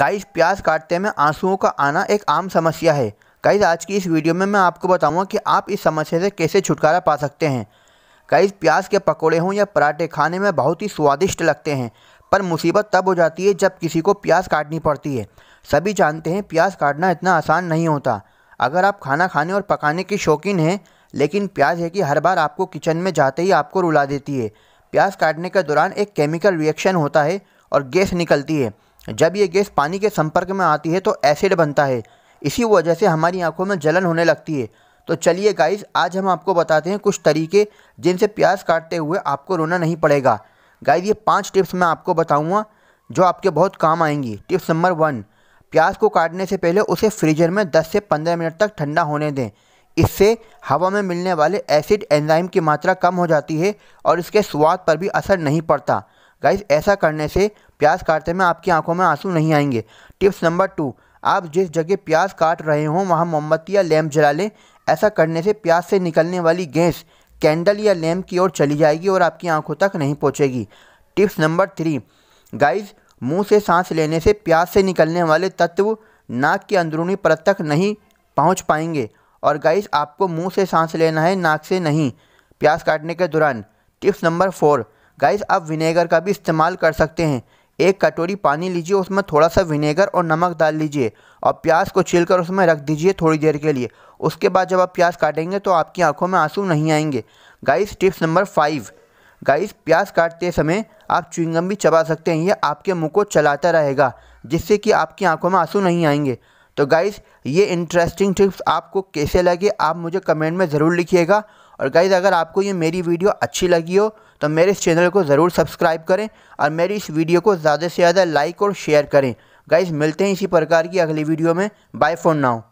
guys प्याज काटते में आंसुओं का आना एक आम समस्या है गाइस आज की इस वीडियो में मैं आपको बताऊंगा कि आप इस समस्या से कैसे छुटकारा पा सकते हैं गाइस प्याज के पकोड़े हों या पराठे खाने में बहुत ही स्वादिष्ट लगते हैं पर मुसीबत तब हो जाती है जब किसी को प्याज काटनी पड़ती है सभी जानते हैं प्याज काटना इतना आसान नहीं होता अगर आप खाना खाने और पकाने के शौकीन हैं लेकिन प्याज है कि हर बार आपको किचन में जाते ही आपको रुला देती है प्याज काटने के दौरान एक केमिकल रिएक्शन होता है और गैस निकलती है जब ये गैस पानी के संपर्क में आती है तो एसिड बनता है इसी वजह से हमारी आंखों में जलन होने लगती है तो चलिए गाइस आज हम आपको बताते हैं कुछ तरीके जिनसे प्याज काटते हुए आपको रोना नहीं पड़ेगा गाइस ये पांच टिप्स मैं आपको बताऊंगा जो आपके बहुत काम आएंगी टिप्स नंबर वन प्याज को काटने से पहले उसे फ्रीजर में दस से पंद्रह मिनट तक ठंडा होने दें इससे हवा में मिलने वाले एसिड एंजाइम की मात्रा कम हो जाती है और इसके स्वाद पर भी असर नहीं पड़ता गाइस ऐसा करने से प्याज काटते में आपकी आंखों में आंसू नहीं आएंगे टिप्स नंबर टू आप जिस जगह प्याज काट रहे हों वहाँ मोमबत्ती या लैम्प जला लें ऐसा करने से प्याज से निकलने वाली गैस कैंडल या लैम्प की ओर चली जाएगी और आपकी आंखों तक नहीं पहुँचेगी टिप्स नंबर थ्री गाइज मुँह से सांस लेने से प्याज से निकलने वाले तत्व नाक की अंदरूनी परत तक नहीं पहुँच पाएंगे और गाइस आपको मुंह से सांस लेना है नाक से नहीं प्याज काटने के दौरान टिप्स नंबर फोर गाइस आप विनेगर का भी इस्तेमाल कर सकते हैं एक कटोरी पानी लीजिए उसमें थोड़ा सा विनेगर और नमक डाल लीजिए और प्याज को कर उसमें रख दीजिए थोड़ी देर के लिए उसके बाद जब आप प्याज काटेंगे तो आपकी आंखों में आंसू नहीं आएंगे guys tips number five guys प्याज काटते समय आप चुंगम भी चबा सकते हैं ये आपके मुँह को चलाता रहेगा जिससे कि आपकी आँखों में आंसू नहीं आएंगे तो गाइस ये इंटरेस्टिंग टिप्स आपको कैसे लगे आप मुझे कमेंट में ज़रूर लिखिएगा और गाइज़ अगर आपको ये मेरी वीडियो अच्छी लगी हो तो मेरे इस चैनल को ज़रूर सब्सक्राइब करें और मेरी इस वीडियो को ज़्यादा से ज़्यादा लाइक और शेयर करें गाइज़ मिलते हैं इसी प्रकार की अगली वीडियो में बाय फोन नाउ